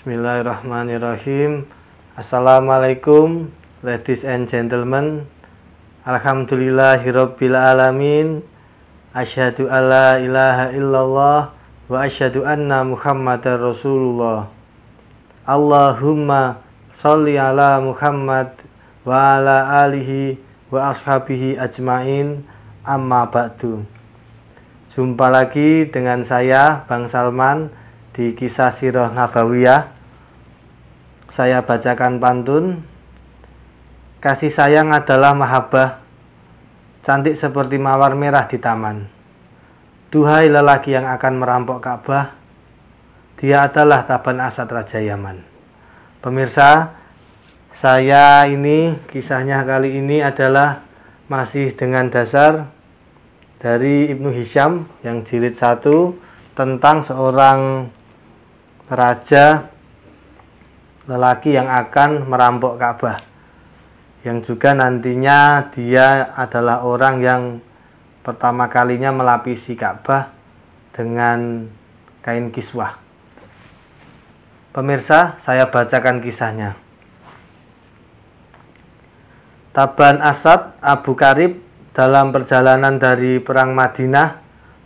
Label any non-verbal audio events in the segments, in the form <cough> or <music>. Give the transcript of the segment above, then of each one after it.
Bismillahirrahmanirrahim. Assalamualaikum ladies and gentlemen. Alhamdulillahirabbil alamin. Asyhadu alla ilaha illallah wa asyhadu anna Muhammadar Rasulullah. Allahumma shalli ala Muhammad wa ala alihi wa ashabihi ajmain amma ba'du. Jumpa lagi dengan saya Bang Salman di kisah Sirah Nabawiyah saya bacakan pantun Kasih sayang adalah mahabbah cantik seperti mawar merah di taman Duhai lelaki yang akan merampok Ka'bah dia adalah Taban Asad Raja Yaman Pemirsa saya ini kisahnya kali ini adalah masih dengan dasar dari Ibnu Hisham yang jilid 1 tentang seorang raja lelaki yang akan merampok Ka'bah yang juga nantinya dia adalah orang yang pertama kalinya melapisi Ka'bah dengan kain kiswah Pemirsa, saya bacakan kisahnya. Taban Asad Abu Karib dalam perjalanan dari Perang Madinah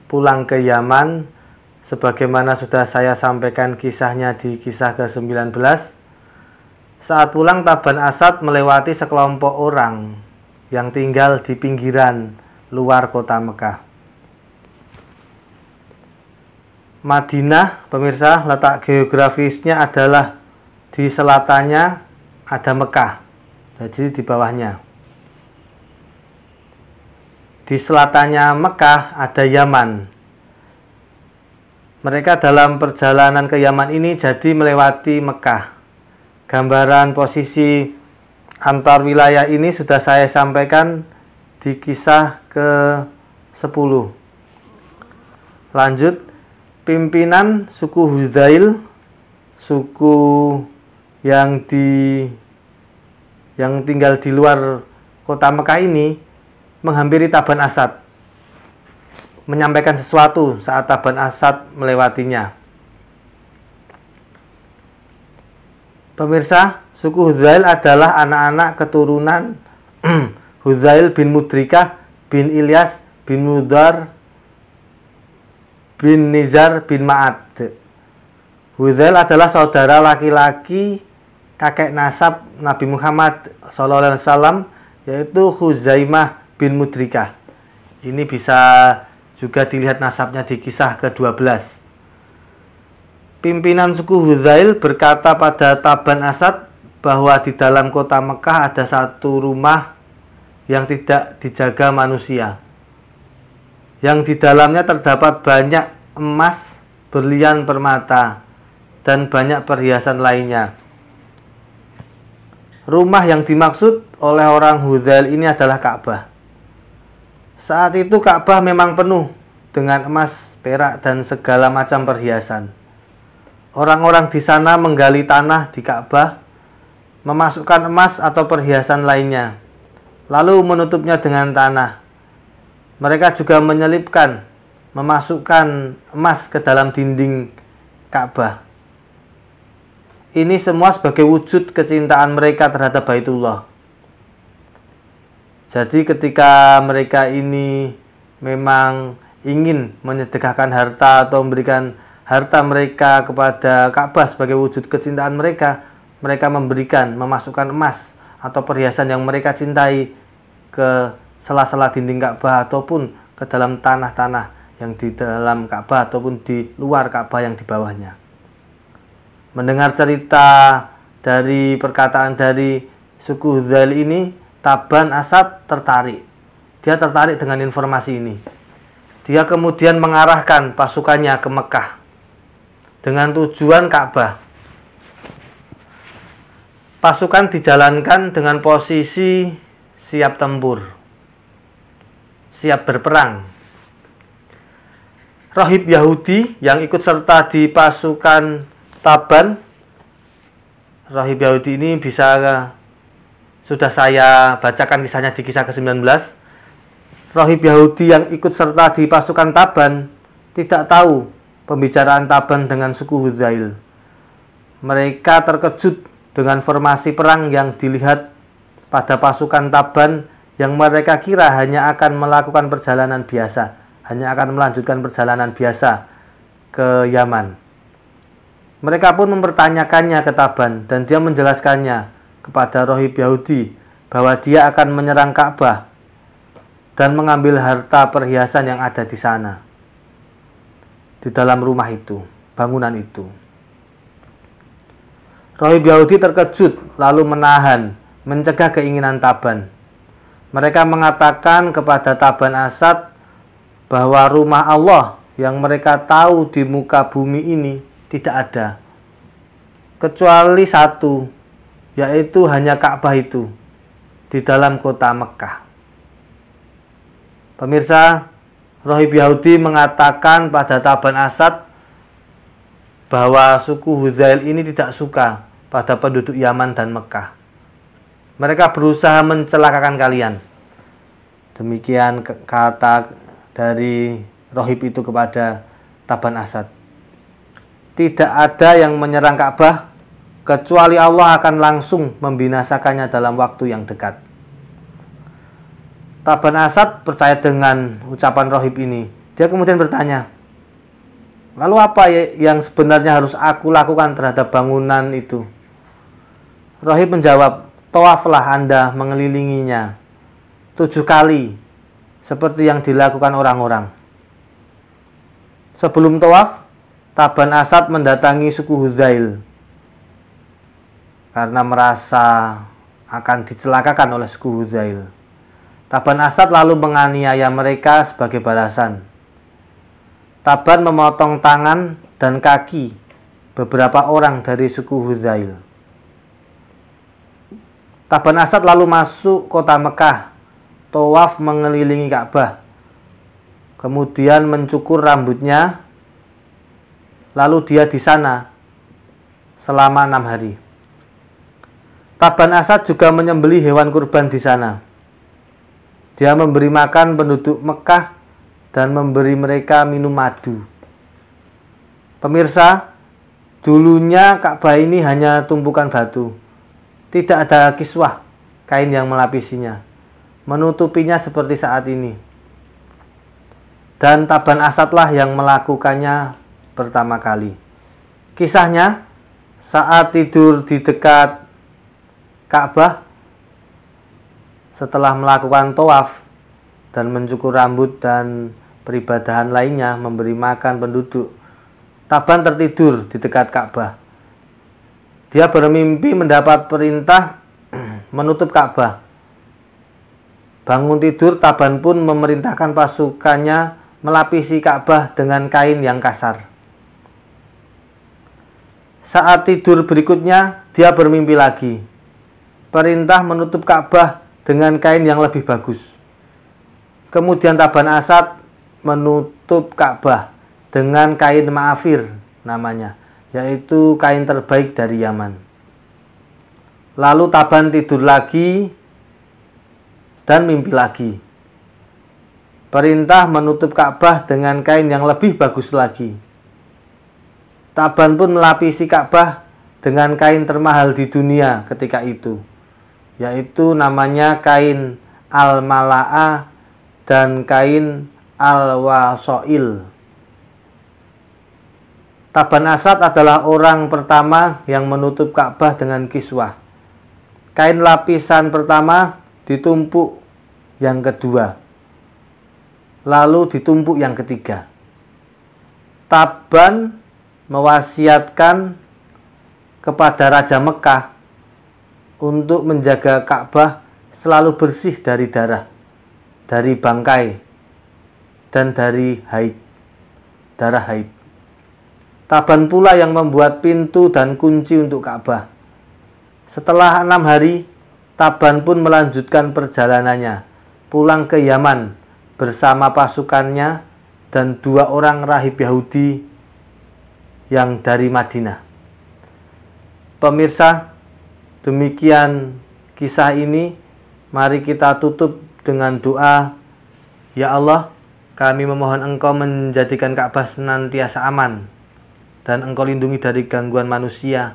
pulang ke Yaman Sebagaimana sudah saya sampaikan kisahnya di kisah ke-19, saat pulang Taban Asad melewati sekelompok orang yang tinggal di pinggiran luar kota Mekah. Madinah, pemirsa, letak geografisnya adalah di selatannya ada Mekah, jadi di bawahnya. Di selatannya Mekah ada Yaman, mereka dalam perjalanan ke Yaman ini jadi melewati Mekah. Gambaran posisi antar wilayah ini sudah saya sampaikan di kisah ke-10. Lanjut, pimpinan suku Huzail, suku yang di yang tinggal di luar kota Mekah ini menghampiri Taban Asad menyampaikan sesuatu saat Taban Asad melewatinya. Pemirsa, suku Huzail adalah anak-anak keturunan <clears throat> Huzail bin Mudrika bin Ilyas bin Mudar bin Nizar bin Ma'ad. Huzail adalah saudara laki-laki kakek nasab Nabi Muhammad SAW yaitu Huzaimah bin Mudrika. Ini bisa juga dilihat nasabnya di kisah ke-12. Pimpinan suku Huzail berkata pada Taban Asad bahwa di dalam kota Mekah ada satu rumah yang tidak dijaga manusia. Yang di dalamnya terdapat banyak emas, berlian permata, dan banyak perhiasan lainnya. Rumah yang dimaksud oleh orang Huzail ini adalah Ka'bah. Saat itu Ka'bah memang penuh dengan emas, perak, dan segala macam perhiasan. Orang-orang di sana menggali tanah di Ka'bah, memasukkan emas atau perhiasan lainnya, lalu menutupnya dengan tanah. Mereka juga menyelipkan, memasukkan emas ke dalam dinding Ka'bah. Ini semua sebagai wujud kecintaan mereka terhadap Baitullah. Jadi ketika mereka ini memang ingin menyedekahkan harta atau memberikan harta mereka kepada Ka'bah sebagai wujud kecintaan mereka, mereka memberikan, memasukkan emas atau perhiasan yang mereka cintai ke sela-sela dinding Ka'bah ataupun ke dalam tanah-tanah yang di dalam Ka'bah ataupun di luar Ka'bah yang di bawahnya. Mendengar cerita dari perkataan dari suku Zal ini, Taban Asad tertarik. Dia tertarik dengan informasi ini. Dia kemudian mengarahkan pasukannya ke Mekah dengan tujuan Ka'bah. Pasukan dijalankan dengan posisi siap tempur, siap berperang. Rohib Yahudi yang ikut serta di pasukan Taban, Rohib Yahudi ini bisa sudah saya bacakan kisahnya di kisah ke-19. Rohib Yahudi yang ikut serta di pasukan Taban tidak tahu pembicaraan Taban dengan suku Huzail. Mereka terkejut dengan formasi perang yang dilihat pada pasukan Taban yang mereka kira hanya akan melakukan perjalanan biasa, hanya akan melanjutkan perjalanan biasa ke Yaman. Mereka pun mempertanyakannya ke Taban dan dia menjelaskannya kepada rohib Yahudi bahwa dia akan menyerang Ka'bah dan mengambil harta perhiasan yang ada di sana, di dalam rumah itu, bangunan itu. Rohib Yahudi terkejut, lalu menahan, mencegah keinginan Taban. Mereka mengatakan kepada Taban Asad bahwa rumah Allah yang mereka tahu di muka bumi ini tidak ada, kecuali satu, yaitu hanya Ka'bah itu di dalam kota Mekah. Pemirsa, Rohib Yahudi mengatakan pada Taban Asad bahwa suku Huzail ini tidak suka pada penduduk Yaman dan Mekah. Mereka berusaha mencelakakan kalian. Demikian kata dari rohib itu kepada Taban Asad. Tidak ada yang menyerang Ka'bah kecuali Allah akan langsung membinasakannya dalam waktu yang dekat. Taban Asad percaya dengan ucapan rohib ini. Dia kemudian bertanya, Lalu apa yang sebenarnya harus aku lakukan terhadap bangunan itu? Rohib menjawab, Toaflah Anda mengelilinginya tujuh kali seperti yang dilakukan orang-orang. Sebelum toaf, Taban Asad mendatangi suku Huzail karena merasa akan dicelakakan oleh suku Huzail. Taban Asad lalu menganiaya mereka sebagai balasan. Taban memotong tangan dan kaki beberapa orang dari suku Huzail. Taban Asad lalu masuk kota Mekah, tawaf mengelilingi Ka'bah, kemudian mencukur rambutnya, lalu dia di sana selama enam hari. Taban Asad juga menyembeli hewan kurban di sana. Dia memberi makan penduduk Mekah dan memberi mereka minum madu. Pemirsa, dulunya Ka'bah ini hanya tumpukan batu. Tidak ada kiswah kain yang melapisinya, menutupinya seperti saat ini. Dan Taban Asadlah yang melakukannya pertama kali. Kisahnya, saat tidur di dekat Ka'bah setelah melakukan toaf dan mencukur rambut dan peribadahan lainnya memberi makan penduduk. Taban tertidur di dekat Ka'bah. Dia bermimpi mendapat perintah <clears throat> menutup Ka'bah. Bangun tidur, Taban pun memerintahkan pasukannya melapisi Ka'bah dengan kain yang kasar. Saat tidur berikutnya, dia bermimpi lagi perintah menutup Ka'bah dengan kain yang lebih bagus. Kemudian Taban Asad menutup Ka'bah dengan kain ma'afir namanya, yaitu kain terbaik dari Yaman. Lalu Taban tidur lagi dan mimpi lagi. Perintah menutup Ka'bah dengan kain yang lebih bagus lagi. Taban pun melapisi Ka'bah dengan kain termahal di dunia ketika itu yaitu namanya kain al-mala'ah dan kain al-wasoil. Taban Asad adalah orang pertama yang menutup Ka'bah dengan kiswah. Kain lapisan pertama ditumpuk yang kedua, lalu ditumpuk yang ketiga. Taban mewasiatkan kepada Raja Mekah untuk menjaga Ka'bah selalu bersih dari darah, dari bangkai, dan dari haid, darah haid. Taban pula yang membuat pintu dan kunci untuk Ka'bah. Setelah enam hari, Taban pun melanjutkan perjalanannya, pulang ke Yaman bersama pasukannya dan dua orang rahib Yahudi yang dari Madinah. Pemirsa, Demikian kisah ini. Mari kita tutup dengan doa. Ya Allah, kami memohon Engkau menjadikan Ka'bah senantiasa aman dan Engkau lindungi dari gangguan manusia,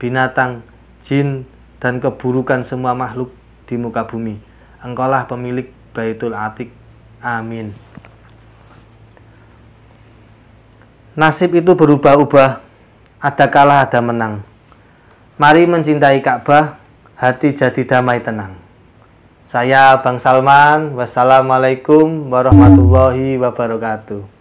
binatang, jin, dan keburukan semua makhluk di muka bumi. Engkau lah pemilik Baitul Atik. Amin. Nasib itu berubah-ubah, ada kalah ada menang. Mari mencintai Ka'bah, hati jadi damai tenang. Saya Bang Salman, wassalamualaikum warahmatullahi wabarakatuh.